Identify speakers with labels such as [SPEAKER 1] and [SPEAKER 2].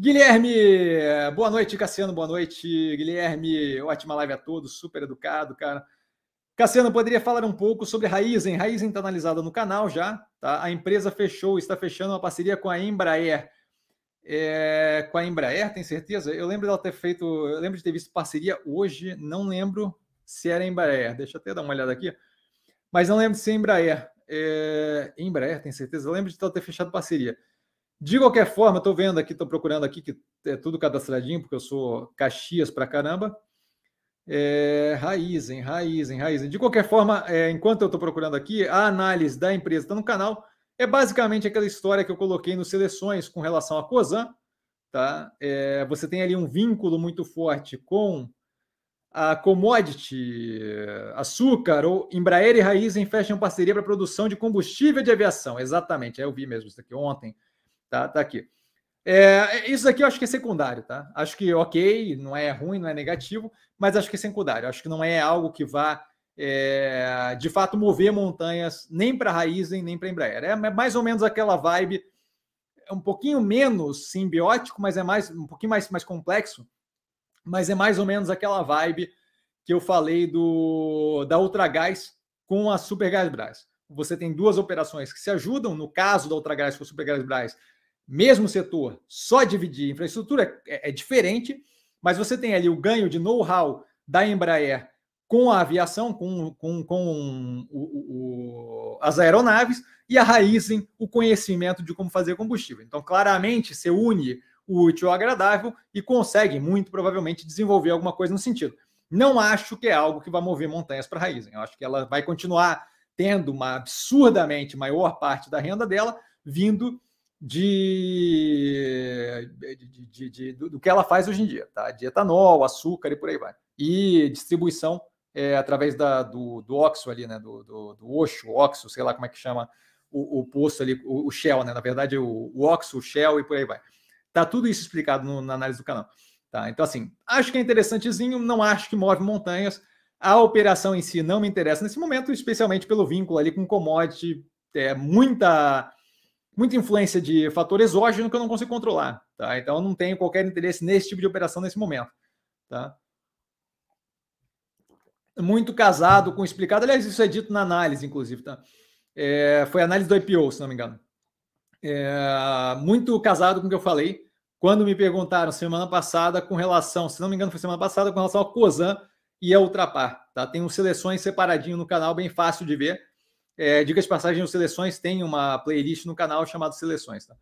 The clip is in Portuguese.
[SPEAKER 1] Guilherme, boa noite, Cassiano, boa noite. Guilherme, ótima live a todos, super educado, cara. Cassiano, poderia falar um pouco sobre Raizen? Raizen está analisada no canal já, tá? A empresa fechou, está fechando uma parceria com a Embraer. É, com a Embraer, tem certeza? Eu lembro dela ter feito, eu lembro de ter visto parceria hoje, não lembro se era Embraer. Deixa eu até dar uma olhada aqui. Mas não lembro se é Embraer. É, Embraer, tem certeza? Eu lembro de ter fechado parceria. De qualquer forma, estou vendo aqui, estou procurando aqui, que é tudo cadastradinho, porque eu sou Caxias pra caramba. É, Raizen, Raizen, Raizen. De qualquer forma, é, enquanto eu estou procurando aqui, a análise da empresa está no canal. É basicamente aquela história que eu coloquei nos Seleções com relação à COSAN. Tá? É, você tem ali um vínculo muito forte com a commodity, açúcar ou Embraer e Raizen fecham parceria para produção de combustível de aviação. Exatamente, eu vi mesmo isso aqui ontem Tá, tá aqui. É, isso aqui eu acho que é secundário, tá? Acho que ok, não é ruim, não é negativo, mas acho que é secundário. Acho que não é algo que vá é, de fato mover montanhas nem para Raizen nem para Embraer. É mais ou menos aquela vibe, é um pouquinho menos simbiótico, mas é mais um pouquinho mais, mais complexo. Mas é mais ou menos aquela vibe que eu falei do da Ultragás com a brás Você tem duas operações que se ajudam. No caso da Ultragás com a brás mesmo setor, só dividir infraestrutura é, é diferente, mas você tem ali o ganho de know-how da Embraer com a aviação, com, com, com o, o, as aeronaves, e a Raizen, o conhecimento de como fazer combustível. Então, claramente, você une o útil ao agradável e consegue, muito provavelmente, desenvolver alguma coisa no sentido. Não acho que é algo que vai mover montanhas para a Raizen. Eu acho que ela vai continuar tendo uma absurdamente maior parte da renda dela vindo de, de, de, do, que ela faz hoje em dia, tá? De etanol, açúcar e por aí vai. E distribuição é, através da, do, do Oxo ali, né? Do, do, do Oxo, Oxo, sei lá como é que chama o, o ali, o, o, Shell, né? Na verdade, o, o Oxo, o Shell e por aí vai. Tá tudo isso explicado no, na análise do canal. Tá? Então, assim, acho que é interessantezinho, não acho que move montanhas. A operação em si não me interessa nesse momento, especialmente pelo vínculo ali com commodity, é, muita muita influência de fator exógeno que eu não consigo controlar. Tá? Então, eu não tenho qualquer interesse nesse tipo de operação nesse momento. Tá? Muito casado com explicado. Aliás, isso é dito na análise, inclusive. Tá? É, foi a análise do IPO, se não me engano. É, muito casado com o que eu falei quando me perguntaram semana passada com relação, se não me engano, foi semana passada, com relação ao COSAN e a Ultrapar. Tá? Tem um seleções separadinho no canal, bem fácil de ver. É, diga de passagem, os Seleções tem uma playlist no canal chamada Seleções. Tá?